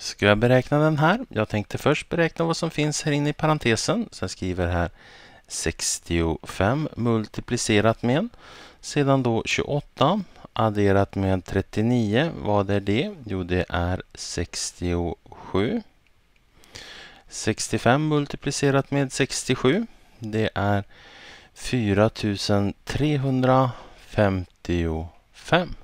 Ska jag beräkna den här? Jag tänkte först beräkna vad som finns här inne i parentesen. Sen skriver jag här 65 multiplicerat med. Sedan då 28 adderat med 39. Vad är det? Jo, det är 67. 65 multiplicerat med 67. Det är 4355.